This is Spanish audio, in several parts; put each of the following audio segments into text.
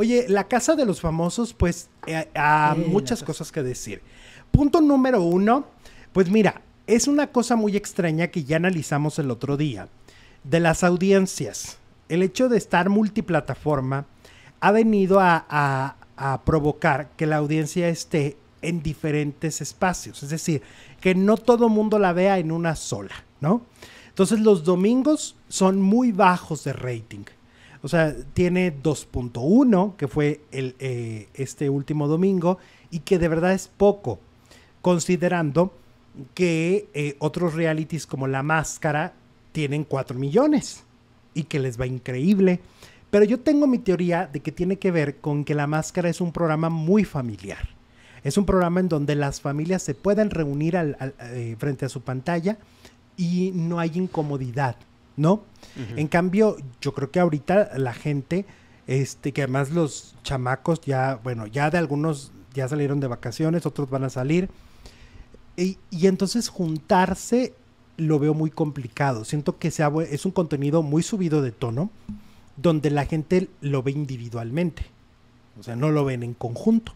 Oye, la casa de los famosos, pues, eh, hay muchas cosas que decir. Punto número uno, pues mira, es una cosa muy extraña que ya analizamos el otro día, de las audiencias. El hecho de estar multiplataforma ha venido a, a provocar que la audiencia esté en diferentes espacios, es decir, que no todo mundo la vea en una sola, ¿no? Entonces los domingos son muy bajos de rating. O sea, tiene 2.1, que fue el, eh, este último domingo, y que de verdad es poco, considerando que eh, otros realities como La Máscara tienen 4 millones y que les va increíble. Pero yo tengo mi teoría de que tiene que ver con que La Máscara es un programa muy familiar. Es un programa en donde las familias se pueden reunir al, eh, frente a su pantalla y no hay incomodidad ¿no? En cambio, yo creo que ahorita la gente, este, que además los chamacos ya, bueno, ya de algunos ya salieron de vacaciones, otros van a salir. Y, y entonces juntarse lo veo muy complicado. Siento que sea, es un contenido muy subido de tono, donde la gente lo ve individualmente. O sea, no lo ven en conjunto.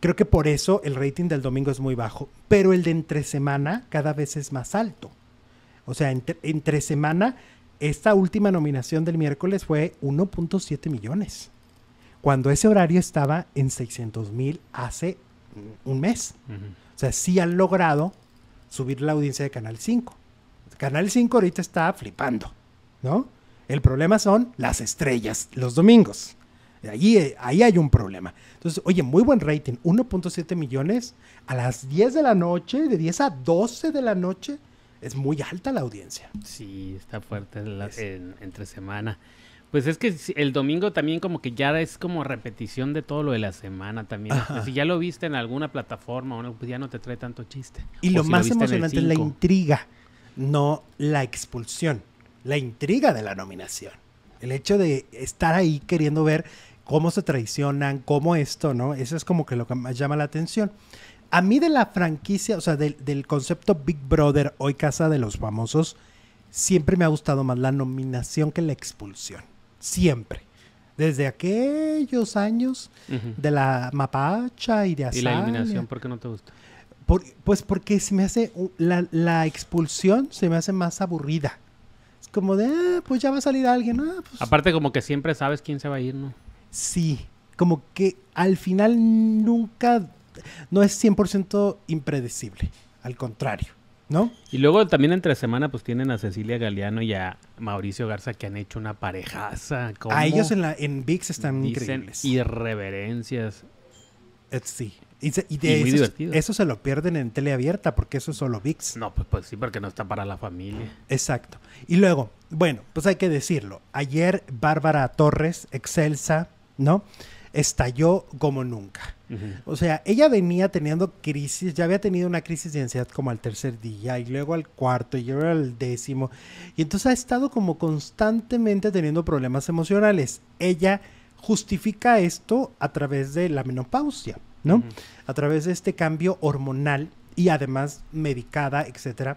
Creo que por eso el rating del domingo es muy bajo, pero el de entre semana cada vez es más alto. O sea, entre, semana, esta última nominación del miércoles fue 1.7 millones. Cuando ese horario estaba en 600 mil hace un mes. O sea, sí han logrado subir la audiencia de Canal 5. Canal 5 ahorita está flipando, ¿no? El problema son las estrellas los domingos. ahí hay un problema. Entonces, oye, muy buen rating, 1.7 millones a las 10 de la noche, de 10 a 12 de la noche, es muy alta la audiencia. Sí, está fuerte en, entre semana. Pues es que el domingo también como que ya es como repetición de todo lo de la semana también. Si ya lo viste en alguna plataforma pues ya no te trae tanto chiste. Y lo más emocionante es la intriga, no la expulsión, la intriga de la nominación. El hecho de estar ahí queriendo ver cómo se traicionan, cómo esto, ¿no? Eso es como que lo que más llama la atención a mí de la franquicia, o sea, del, concepto Big Brother, hoy Casa de los Famosos, siempre me ha gustado más la nominación que la expulsión. Siempre. Desde aquellos años de la mapacha y de así. ¿Y la eliminación por qué no te gusta? pues porque se me hace, la, expulsión se me hace más aburrida. Es como de, ah, pues ya va a salir alguien. Ah, pues". Aparte como que siempre sabes quién se va a ir, ¿no? Sí, como que al final nunca no es 100% impredecible, al contrario. ¿No? Y luego también entre semana pues tienen a Cecilia Galeano y a Mauricio Garza que han hecho una parejaza. A ellos en, la, en VIX están increíbles. Irreverencias. Eh, sí. Y, eso, se lo pierden en teleabierta porque eso es solo VIX. No, pues, pues, sí, porque no está para la familia. Exacto. Y luego, bueno, pues hay que decirlo. Ayer Bárbara Torres, excelsa, ¿no? estalló como nunca. O sea, ella venía teniendo crisis, ya había tenido una crisis de ansiedad como al tercer día y luego al cuarto y luego al décimo. Y entonces ha estado como constantemente teniendo problemas emocionales. Ella justifica esto a través de la menopausia, ¿no? A través de este cambio hormonal y además medicada, etcétera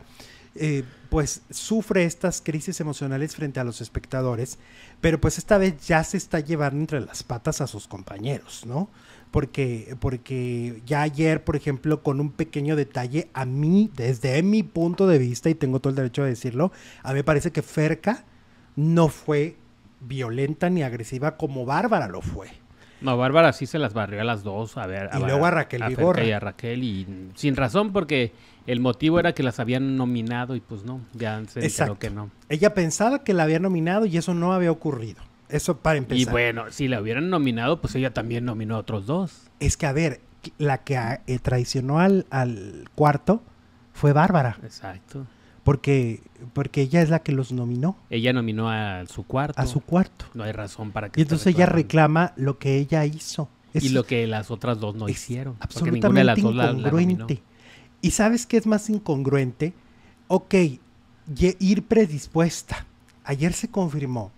eh, pues sufre estas crisis emocionales frente a los espectadores, pero pues esta vez ya se está llevando entre las patas a sus compañeros, ¿no? Porque, porque ya ayer, por ejemplo, con un pequeño detalle, a mí, desde mi punto de vista, y tengo todo el derecho a decirlo, a mí me parece que Ferca no fue violenta ni agresiva como Bárbara lo fue. No, Bárbara sí se las barrió a las dos. A ver, a y luego a Raquel a Y a Raquel, y sin razón, porque el motivo era que las habían nominado y pues no, ya se que no. Ella pensaba que la habían nominado y eso no había ocurrido. Eso para empezar. Y bueno, si la hubieran nominado, pues ella también nominó a otros dos. Es que, a ver, la que eh, traicionó al cuarto fue Bárbara. Exacto. Porque, porque ella es la que los nominó. Ella nominó a su cuarto. A su cuarto. No hay razón para que. Y entonces ella reclama lo que ella hizo. y lo que las otras dos no hicieron. Absolutamente incongruente. y sabes qué es más incongruente? Ok, ir predispuesta. Ayer se confirmó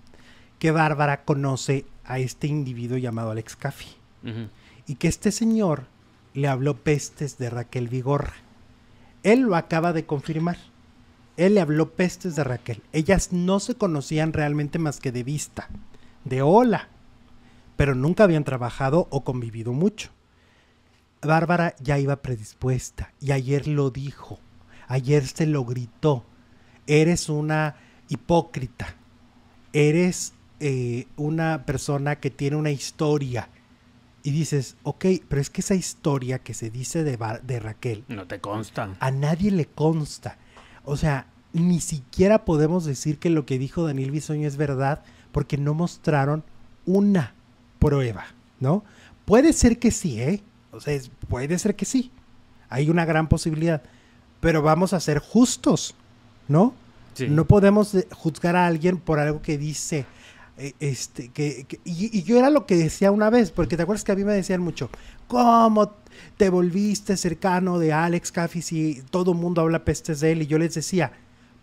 que Bárbara conoce a este individuo llamado Alex Caffi. Y que este señor le habló pestes de Raquel Vigorra. Él lo acaba de confirmar. Él le habló pestes de Raquel. Ellas no se conocían realmente más que de vista, de hola, pero nunca habían trabajado o convivido mucho. Bárbara ya iba predispuesta y ayer lo dijo, ayer se lo gritó. Eres una hipócrita, eres eh, una persona que tiene una historia. Y dices, ok, pero es que esa historia que se dice de, de Raquel... No te consta. A nadie le consta. O sea, ni siquiera podemos decir que lo que dijo Daniel Bisoño es verdad porque no mostraron una prueba, ¿no? Puede ser que sí, ¿eh? O sea, puede ser que sí. Hay una gran posibilidad. Pero vamos a ser justos, ¿no? No podemos eh, juzgar a alguien por algo que dice. Eh, este, que, y, y, yo era lo que decía una vez, porque te acuerdas que a mí me decían mucho, ¿cómo te volviste cercano de Alex Caffey y todo el mundo habla pestes de él? Y yo les decía,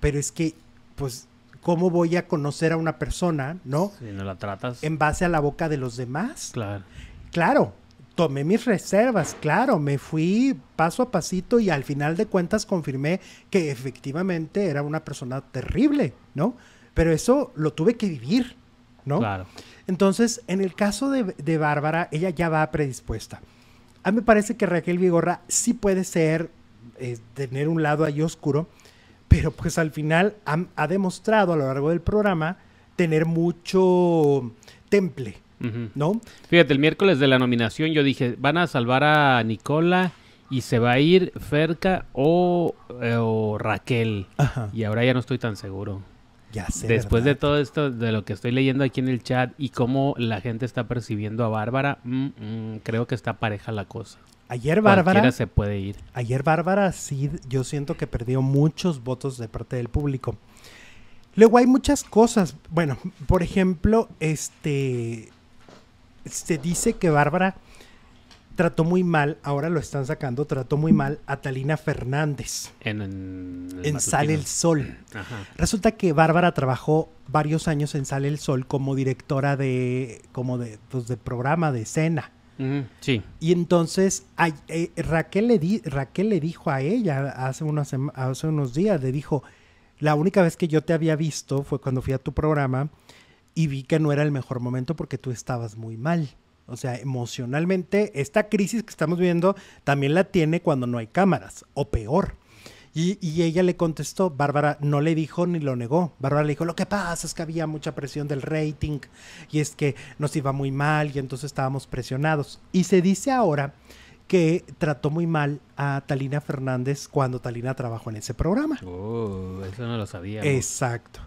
pero es que, pues, ¿cómo voy a conocer a una persona, no? Si no la tratas. En base a la boca de los demás. Claro. Claro, tomé mis reservas, claro, me fui paso a pasito y al final de cuentas confirmé que efectivamente era una persona terrible, ¿no? Pero eso lo tuve que vivir, ¿no? Claro. Entonces, en el caso de, de Bárbara, ella ya va predispuesta. A mí me parece que Raquel Vigorra sí puede ser, eh, tener un lado ahí oscuro, pero pues al final ha, demostrado a lo largo del programa tener mucho temple, ¿no? Fíjate, el miércoles de la nominación yo dije, van a salvar a Nicola y se va a ir Ferca o, eh, o Raquel. Y ahora ya no estoy tan seguro. Después de todo esto, de lo que estoy leyendo aquí en el chat y cómo la gente está percibiendo a Bárbara, mm, mm, creo que está pareja la cosa. Ayer Bárbara. se puede ir. Ayer Bárbara, sí, yo siento que perdió muchos votos de parte del público. Luego hay muchas cosas. Bueno, por ejemplo, este. Se dice que Bárbara trató muy mal, ahora lo están sacando, trató muy mal a Talina Fernández. En, en, Sale el Sol. Resulta que Bárbara trabajó varios años en Sale el Sol como directora de, como de, pues de programa, de escena. sí. Y entonces eh, Raquel, le Raquel le dijo a ella hace, hace unos días, le dijo, la única vez que yo te había visto fue cuando fui a tu programa y vi que no era el mejor momento porque tú estabas muy mal. O sea, emocionalmente, esta crisis que estamos viendo también la tiene cuando no hay cámaras, o peor. Y, ella le contestó, Bárbara no le dijo ni lo negó. Bárbara le dijo, lo que pasa es que había mucha presión del rating y es que nos iba muy mal y entonces estábamos presionados. Y se dice ahora que trató muy mal a Talina Fernández cuando Talina trabajó en ese programa. Oh, eso no lo sabía. Exacto.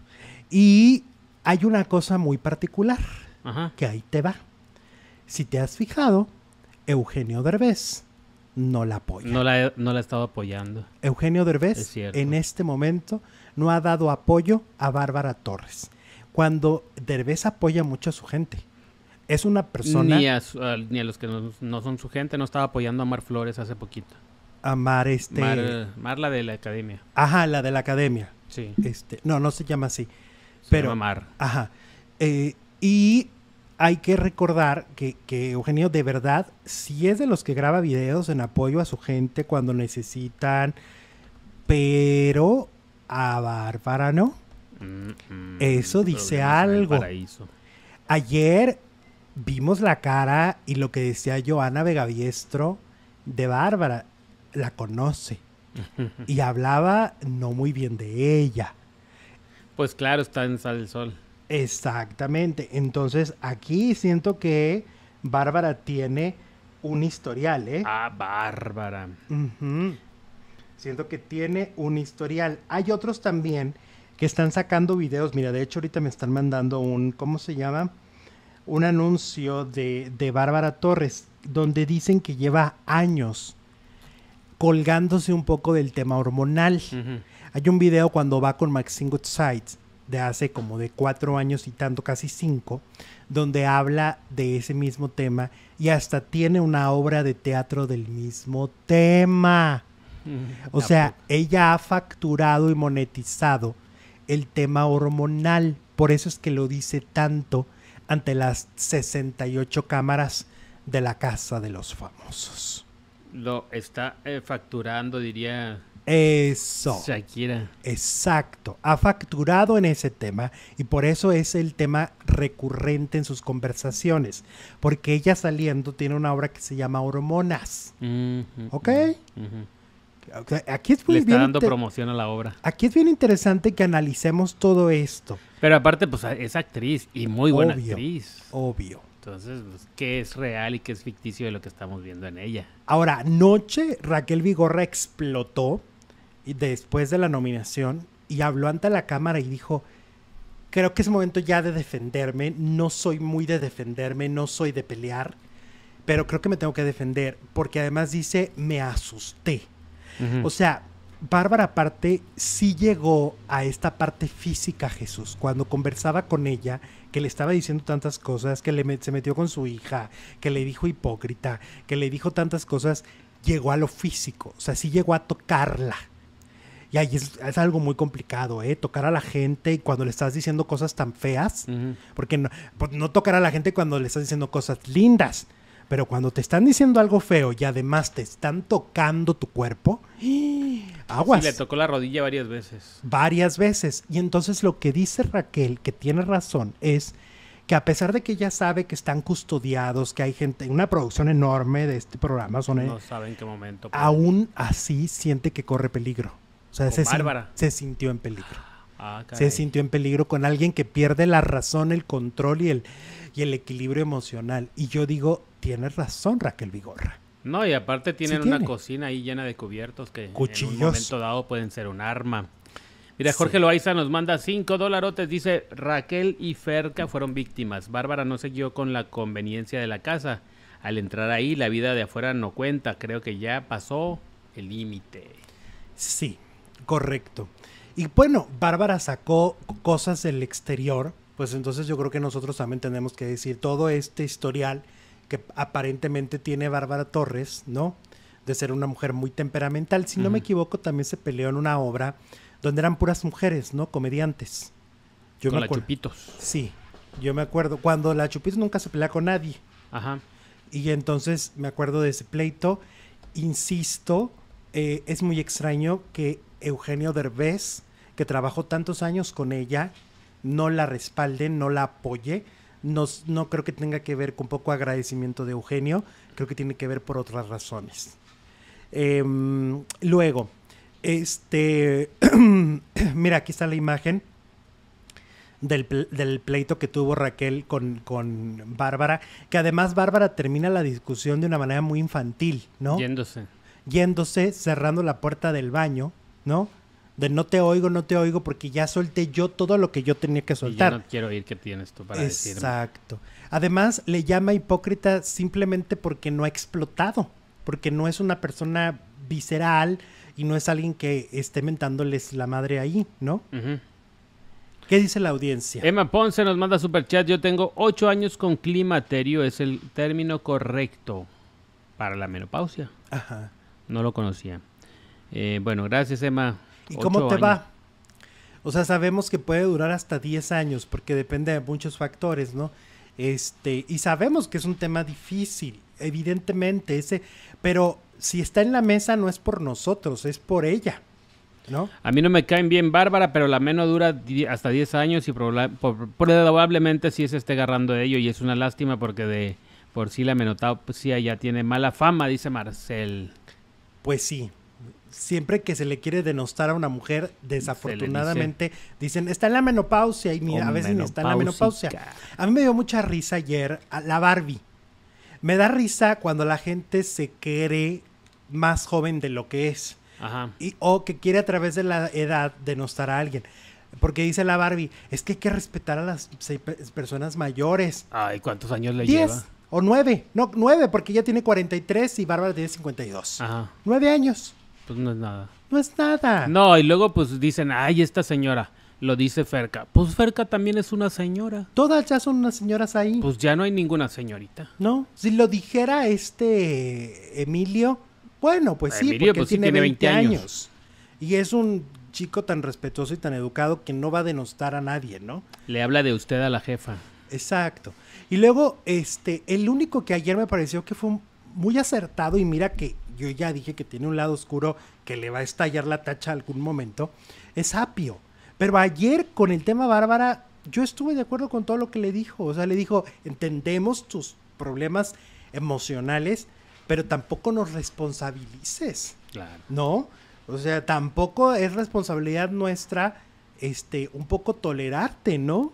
Y hay una cosa muy particular que ahí te va. Si te has fijado, Eugenio Derbez no la apoya. No la, ha estado apoyando. Eugenio Derbez en este momento no ha dado apoyo a Bárbara Torres. Cuando Derbez apoya mucho a su gente. Es una persona... Ni a, ni a los que no, son su gente, no estaba apoyando a Mar Flores hace poquito. A Mar este... Mar, la de la academia. Ajá, la de la academia. Sí. Este, no, no se llama así. pero, llama Ajá. Eh, y hay que recordar que, Eugenio de verdad sí es de los que graba videos en apoyo a su gente cuando necesitan, pero a Bárbara no. Mm, mm, Eso dice algo. Ayer vimos la cara y lo que decía Joana Vegaviestro de Bárbara, la conoce. y hablaba no muy bien de ella. Pues claro, está en Sal del Sol. Exactamente. Entonces aquí siento que Bárbara tiene un historial, ¿eh? Ah, Bárbara. Siento que tiene un historial. Hay otros también que están sacando videos. Mira, de hecho ahorita me están mandando un, ¿cómo se llama? Un anuncio de, de Bárbara Torres, donde dicen que lleva años colgándose un poco del tema hormonal. Hay un video cuando va con Maxine Goodside hace como de cuatro años y tanto, casi cinco, donde habla de ese mismo tema y hasta tiene una obra de teatro del mismo tema. Mm. O sea, ella ha facturado y monetizado el tema hormonal. Por eso es que lo dice tanto ante las 68 cámaras de la Casa de los Famosos. Lo está eh, facturando, diría eso. Shakira. Exacto. Ha facturado en ese tema y por eso es el tema recurrente en sus conversaciones. Porque ella saliendo tiene una obra que se llama Hormonas. ¿Ok? aquí es muy Le está dando promoción a la obra. Aquí es bien interesante que analicemos todo esto. Pero aparte, pues es actriz y muy buena actriz. Obvio. Entonces, pues, ¿qué es real y qué es ficticio de lo que estamos viendo en ella? Ahora, noche Raquel Vigorra explotó después de la nominación y habló ante la cámara y dijo, creo que es momento ya de defenderme, no soy muy de defenderme, no soy de pelear, pero creo que me tengo que defender porque además dice, me asusté. O sea, Bárbara aparte sí llegó a esta parte física Jesús, cuando conversaba con ella, que le estaba diciendo tantas cosas, que le se metió con su hija, que le dijo hipócrita, que le dijo tantas cosas, llegó a lo físico, o sea, sí llegó a tocarla. Y es, algo muy complicado, ¿eh? Tocar a la gente cuando le estás diciendo cosas tan feas, porque pues, no, tocar a la gente cuando le estás diciendo cosas lindas. Pero cuando te están diciendo algo feo y además te están tocando tu cuerpo, aguas. Sí, le tocó la rodilla varias veces. Varias veces. Y entonces lo que dice Raquel, que tiene razón, es que a pesar de que ya sabe que están custodiados, que hay gente, una producción enorme de este programa, son no qué momento. Pues. Aún así siente que corre peligro. O sea, se, sintió en peligro. Ah, se sintió en peligro con alguien que pierde la razón, el control y el, y el equilibrio emocional. Y yo digo, tienes razón Raquel Vigorra. No, y aparte tienen una cocina ahí llena de cubiertos que en un momento dado pueden ser un arma. Mira, Jorge Loaiza nos manda cinco dolarotes. Dice, Raquel y Ferca fueron víctimas. Bárbara no siguió con la conveniencia de la casa. Al entrar ahí, la vida de afuera no cuenta. Creo que ya pasó el límite. Sí, Correcto. Y bueno, Bárbara sacó cosas del exterior, pues entonces yo creo que nosotros también tenemos que decir todo este historial que aparentemente tiene Bárbara Torres, ¿no? De ser una mujer muy temperamental. Si no me equivoco, también se peleó en una obra donde eran puras mujeres, ¿no? Comediantes. Yo con la Chupitos. Sí, yo me acuerdo. Cuando la Chupitos nunca se pelea con nadie. Ajá. Y entonces me acuerdo de ese pleito. Insisto, eh, es muy extraño que Eugenio Derbez, que trabajó tantos años con ella, no la respalde, no la apoye. No, no creo que tenga que ver con poco agradecimiento de Eugenio, creo que tiene que ver por otras razones. Em, luego, este, mira, aquí está la imagen del, pleito que tuvo Raquel con, con Bárbara, que además Bárbara termina la discusión de una manera muy infantil, ¿no? Yéndose. Yéndose, cerrando la puerta del baño ¿no? De no te oigo, no te oigo, porque ya solté yo todo lo que yo tenía que soltar. Y no quiero oír que tienes tú para decirme. Exacto. Además, le llama hipócrita simplemente porque no ha explotado, porque no es una persona visceral y no es alguien que esté mentándoles la madre ahí, ¿no? ¿Qué dice la audiencia? Emma Ponce nos manda superchat. Yo tengo ocho años con climaterio. Es el término correcto para la menopausia. Ajá. No lo conocía. Eh, bueno, gracias Emma. ¿Y cómo te va? O sea, sabemos que puede durar hasta 10 años porque depende de muchos factores, ¿no? Este, y sabemos que es un tema difícil, evidentemente, ese, pero si está en la mesa no es por nosotros, es por ella. ¿No? A mí no me caen bien Bárbara, pero la menos dura hasta 10 años y probablemente sí se esté agarrando de ello y es una lástima porque de por sí la menotopsia ya tiene mala fama, dice Marcel. Pues sí, siempre que se le quiere denostar a una mujer, desafortunadamente dicen, está en la menopausia y mira, a veces está en la menopausia. A mí me dio mucha risa ayer a la Barbie. Me da risa cuando la gente se cree más joven de lo que es. Ajá. Y, o que quiere a través de la edad denostar a alguien. Porque dice la Barbie, es que hay que respetar a las personas mayores. Ay, ¿cuántos años le Diez. lleva? O nueve, no, nueve, porque ella tiene 43 y Bárbara tiene 52. Ajá. Nueve años pues no es nada. No es nada. No, y luego pues dicen, ay, esta señora. Lo dice Ferca. Pues Ferca también es una señora. Todas ya son unas señoras ahí. Pues ya no hay ninguna señorita. No, si lo dijera este Emilio, bueno, pues sí, porque pues, tiene, 20, años. Y es un chico tan respetuoso y tan educado que no va a denostar a nadie, ¿no? Le habla de usted a la jefa. Exacto. Y luego, este, el único que ayer me pareció que fue muy acertado y mira que yo ya dije que tiene un lado oscuro que le va a estallar la tacha algún momento, es Apio. Pero ayer con el tema Bárbara, yo estuve de acuerdo con todo lo que le dijo. O sea, le dijo, entendemos tus problemas emocionales, pero tampoco nos responsabilices. Claro. ¿No? O sea, tampoco es responsabilidad nuestra este, un poco tolerarte, ¿no?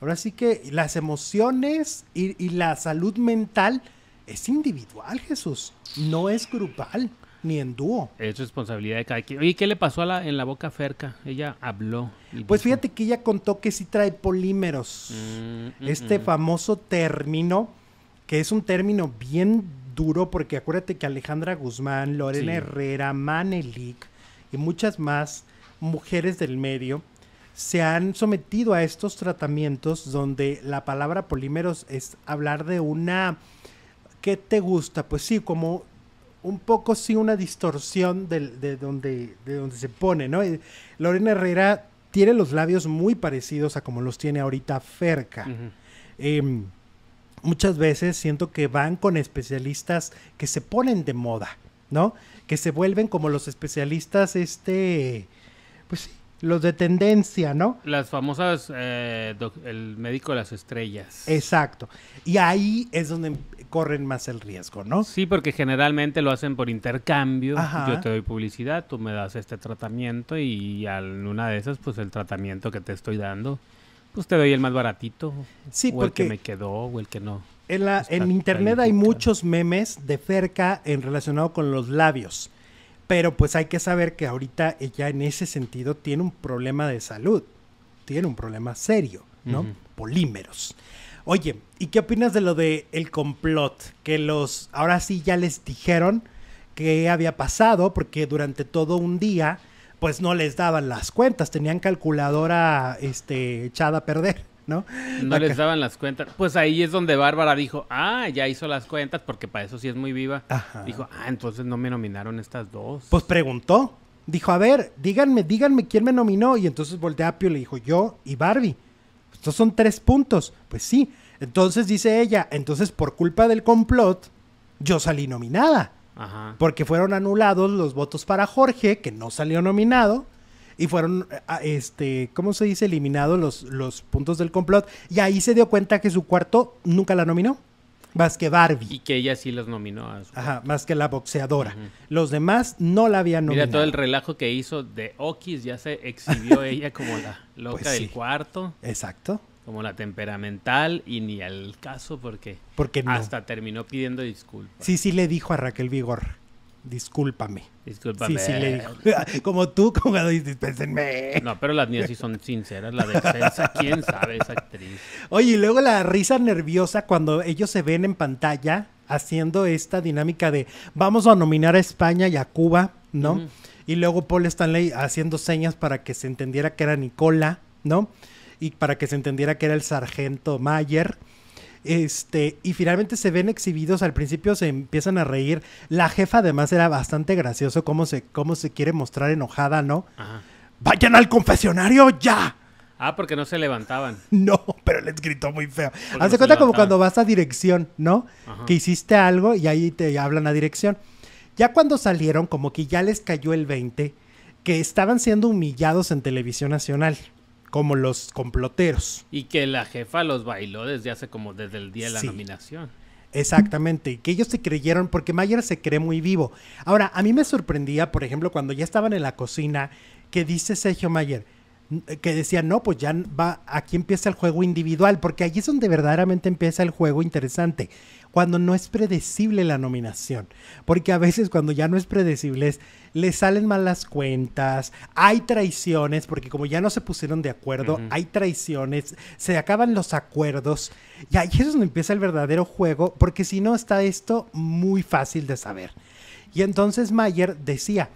Ahora sí que las emociones y, y la salud mental es individual, Jesús. No es grupal, ni en dúo. Es responsabilidad de cada quien. ¿Y ¿qué le pasó a la, en la boca Ferca? Ella habló. Pues fíjate que ella contó que sí trae polímeros. Mm, este mm, mm. famoso término, que es un término bien duro, porque acuérdate que Alejandra Guzmán, Lorena Herrera, Manelik y muchas más mujeres del medio se han sometido a estos tratamientos donde la palabra polímeros es hablar de una ¿Qué te gusta? Pues sí, como un poco sí una distorsión de, donde, de donde se pone, ¿no? Eh, Lorena Herrera tiene los labios muy parecidos a como los tiene ahorita Ferca. Em, muchas veces siento que van con especialistas que se ponen de moda, ¿no? Que se vuelven como los especialistas, este, pues sí, los de tendencia, ¿no? Las famosas, eh, el médico de las estrellas. Exacto. Y ahí es donde em, corren más el riesgo, ¿no? Sí, porque generalmente lo hacen por intercambio. Yo te doy publicidad, tú me das este tratamiento y en una de esas, pues el tratamiento que te estoy dando, pues te doy el más baratito. Sí, o porque el que me quedó o el que no. En, la, pues, en internet hay muchos memes de cerca en relacionado con los labios. Pero pues hay que saber que ahorita ella en ese sentido tiene un problema de salud, tiene un problema serio, ¿no? Polímeros. Oye, ¿y qué opinas de lo de el complot? Que los, ahora sí ya les dijeron qué había pasado, porque durante todo un día, pues no les daban las cuentas, tenían calculadora este, echada a perder. ¿no? No les daban las cuentas. Pues ahí es donde Bárbara dijo, ah, ya hizo las cuentas, porque para eso sí es muy viva. Dijo, ah, entonces no me nominaron estas dos. Pues preguntó. Dijo, a ver, díganme, díganme quién me nominó. Y entonces voltea le dijo, yo y Barbie. Estos son tres puntos. Pues sí. Entonces dice ella, entonces por culpa del complot, yo salí nominada. Porque fueron anulados los votos para Jorge, que no salió nominado y fueron, eh, este, ¿cómo se dice? Eliminados los, los puntos del complot. Y ahí se dio cuenta que su cuarto nunca la nominó. Más que Barbie. Y que ella sí los nominó a Ajá, más que la boxeadora. Los demás no la habían nominado. Mira todo el relajo que hizo de Okis, ya se exhibió ella como la loca pues del cuarto. Exacto. Como la temperamental y ni al caso porque, porque no. hasta terminó pidiendo disculpas. Sí, sí le dijo a Raquel Vigor discúlpame. Sí, Como tú, como No, pero las niñas sí son sinceras. La de quién sabe esa actriz. Oye, y luego la risa nerviosa cuando ellos se ven en pantalla haciendo esta dinámica de vamos a nominar a España y a Cuba, ¿no? Y luego Paul Stanley haciendo señas para que se entendiera que era Nicola, ¿no? Y para que se entendiera que era el sargento Mayer este, y finalmente se ven exhibidos, al principio se empiezan a reír. La jefa además era bastante gracioso cómo se, cómo se quiere mostrar enojada, ¿no? Vayan al confesionario ya. Ah, porque no se levantaban. No, pero les gritó muy feo. Hace cuenta como cuando vas a dirección, ¿no? Que hiciste algo y ahí te hablan a dirección. Ya cuando salieron, como que ya les cayó el 20, que estaban siendo humillados en televisión nacional como los comploteros. Y que la jefa los bailó desde hace como desde el día de la nominación. Exactamente, que ellos se creyeron, porque Mayer se cree muy vivo. Ahora, a mí me sorprendía, por ejemplo, cuando ya estaban en la cocina, que dice Sergio Mayer, eh, que decía, no, pues ya va, aquí empieza el juego individual, porque allí es donde verdaderamente empieza el juego interesante, cuando no es predecible la nominación, porque a veces cuando ya no es predecible le salen mal las cuentas, hay traiciones, porque como ya no se pusieron de acuerdo, hay traiciones, se acaban los acuerdos, y ahí es donde empieza el verdadero juego, porque si no está esto muy fácil de saber. Y entonces Mayer decía,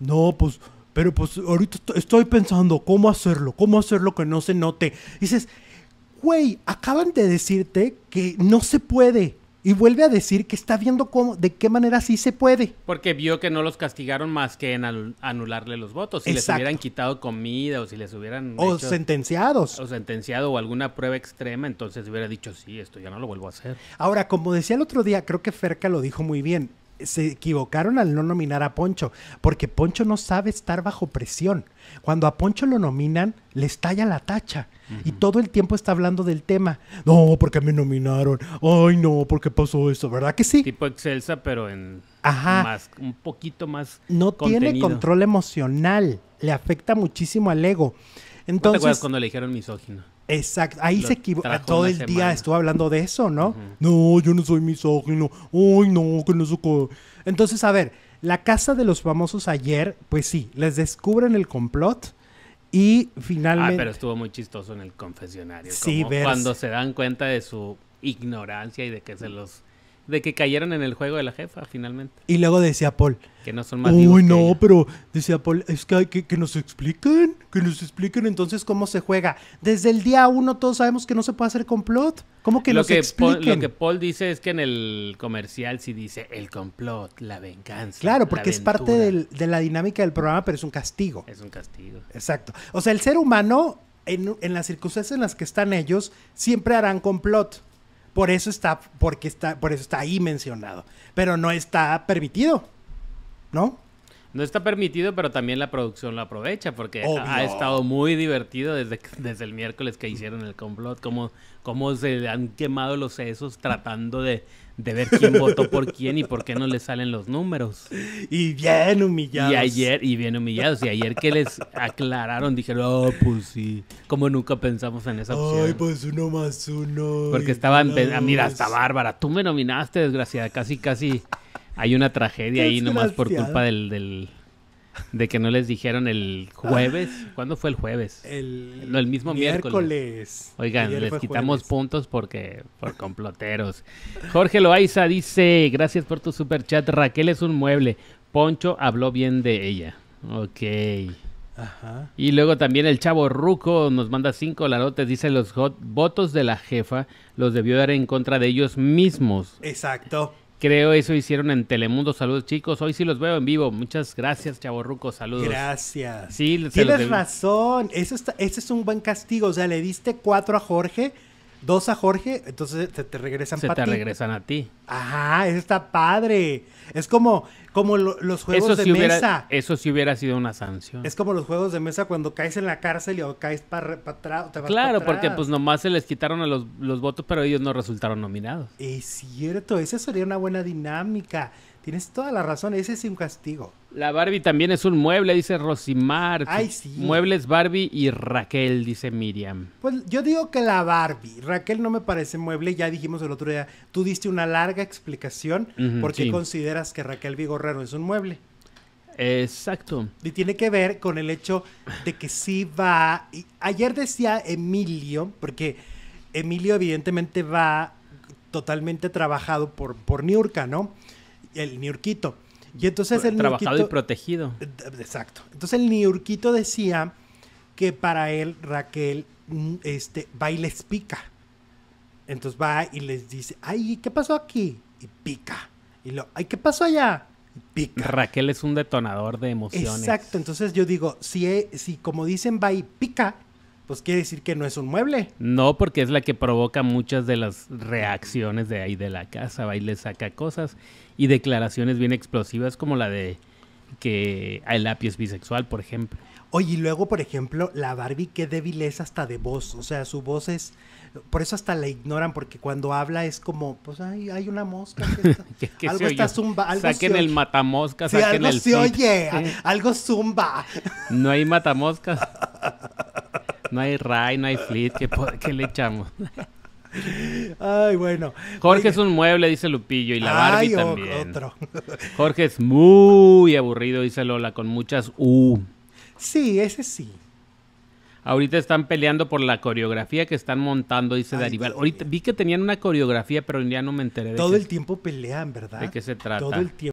no, pues pero pues ahorita estoy pensando cómo hacerlo, cómo hacerlo que no se note. dices, güey, acaban de decirte que no se puede. Y vuelve a decir que está viendo cómo, de qué manera sí se puede. Porque vio que no los castigaron más que en anularle los votos. Si les hubieran quitado comida o si les hubieran... O sentenciados. O sentenciado o alguna prueba extrema, entonces hubiera dicho, sí, esto ya no lo vuelvo a hacer. Ahora, como decía el otro día, creo que Ferca lo dijo muy bien se equivocaron al no nominar a Poncho, porque Poncho no sabe estar bajo presión. Cuando a Poncho lo nominan, le estalla la tacha y todo el tiempo está hablando del tema. No, porque me nominaron. Ay, no, porque pasó eso, ¿verdad que sí? Tipo Excelsa, pero en un poquito más. No tiene control emocional, le afecta muchísimo al ego. Entonces, cuando le dijeron misógino? Exacto, ahí se equivoca Todo el día estuvo hablando de eso, ¿no? No, yo no soy misógino. Ay, no, que no soy. Entonces, a ver, la casa de los famosos ayer, pues sí, les descubren el complot. Y finalmente. Ah, pero estuvo muy chistoso en el confesionario. Sí, como Cuando se dan cuenta de su ignorancia y de que se los de que cayeron en el juego de la jefa, finalmente. Y luego decía Paul. Que no son más Uy, no, pero decía Paul, es que, que, nos expliquen, que nos expliquen entonces cómo se juega. Desde el día uno todos sabemos que no se puede hacer complot. ¿Cómo que lo que expliquen? Paul, lo que Paul dice es que en el comercial sí dice el complot, la venganza. Claro, porque es parte de la dinámica del programa, pero es un castigo. Es un castigo. Exacto. O sea, el ser humano, en las circunstancias en las que están ellos, siempre harán complot por eso está, porque está, por eso está ahí mencionado. Pero no está permitido, ¿no? No está permitido, pero también la producción lo aprovecha porque ha, estado muy divertido desde, desde el miércoles que hicieron el complot, como cómo se han quemado los sesos tratando de, de ver quién votó por quién y por qué no le salen los números. Y bien humillados. Y ayer, y bien humillados. Y ayer que les aclararon, dijeron, oh, pues sí, como nunca pensamos en esa opción. Ay, pues uno más uno. Porque estaba ah, mira, hasta Bárbara, tú me nominaste, desgraciada, casi, casi hay una tragedia ahí nomás por culpa del de que no les dijeron el jueves. Ah. ¿Cuándo fue el jueves? El, mismo miércoles. Oigan, les quitamos puntos porque por comploteros. Jorge Loaiza dice, gracias por tu super chat. Raquel es un mueble. Poncho habló bien de ella. Ok. Ajá. Y luego también el chavo Ruco nos manda cinco larotes. Dice: Los votos de la jefa los debió dar en contra de ellos mismos. Exacto. Creo eso hicieron en Telemundo. Saludos, chicos. Hoy sí los veo en vivo. Muchas gracias, Chaborruco. Saludos. Gracias. Tienes razón. Eso, es un buen castigo. O sea, le diste cuatro a Jorge dos a Jorge, entonces se te regresan Se te regresan a ti. Ajá, eso está padre. Es como, como los juegos de mesa. eso sí hubiera sido una sanción. Es como los juegos de mesa cuando caes en la cárcel y o caes para atrás. Claro, porque pues nomás se les quitaron a los, los votos, pero ellos no resultaron nominados. Es cierto, esa sería una buena dinámica. Tienes toda la razón, ese es un castigo. La Barbie también es un mueble, dice Rosimar. Ay, Muebles Barbie y Raquel, dice Miriam. Pues yo digo que la Barbie. Raquel no me parece mueble, ya dijimos el otro día. Tú diste una larga explicación por qué consideras que Raquel Vigorrero es un mueble. Exacto. Y tiene que ver con el hecho de que sí va. ayer decía Emilio, porque Emilio evidentemente va totalmente trabajado por, por Niurka, ¿no? el niurquito. Y entonces el Trabajado y protegido. Eh, exacto. Entonces el niurquito decía que para él Raquel mm, este, va y les pica. Entonces va y les dice, ay, ¿qué pasó aquí? Y pica. Y lo, ay, ¿qué pasó allá? Y pica. Raquel es un detonador de emociones. Exacto, entonces yo digo, si, eh, si como dicen va y pica, pues quiere decir que no es un mueble. No, porque es la que provoca muchas de las reacciones de ahí de la casa, va y le saca cosas y declaraciones bien explosivas como la de que el apio es bisexual, por ejemplo. Oye, y luego, por ejemplo, la Barbie qué débil es hasta de voz, o sea, su voz es por eso hasta la ignoran porque cuando habla es como pues hay una mosca que está, algo está zumba algo saquen el matamoscas sí, se oye algo zumba no hay matamoscas No hay Ray, no hay Fleet. ¿Qué, le echamos? Ay, bueno. Jorge es un mueble, dice Lupillo, y la Barbie Ay, Otro. Jorge es muy aburrido, dice Lola, con muchas U. Sí, ese sí. Ahorita están peleando por la coreografía que están montando, dice Darival. Ahorita vi que tenían una coreografía, pero ya no me enteré. De Todo el tiempo pelean, ¿verdad? ¿De qué se trata? Todo el tiempo.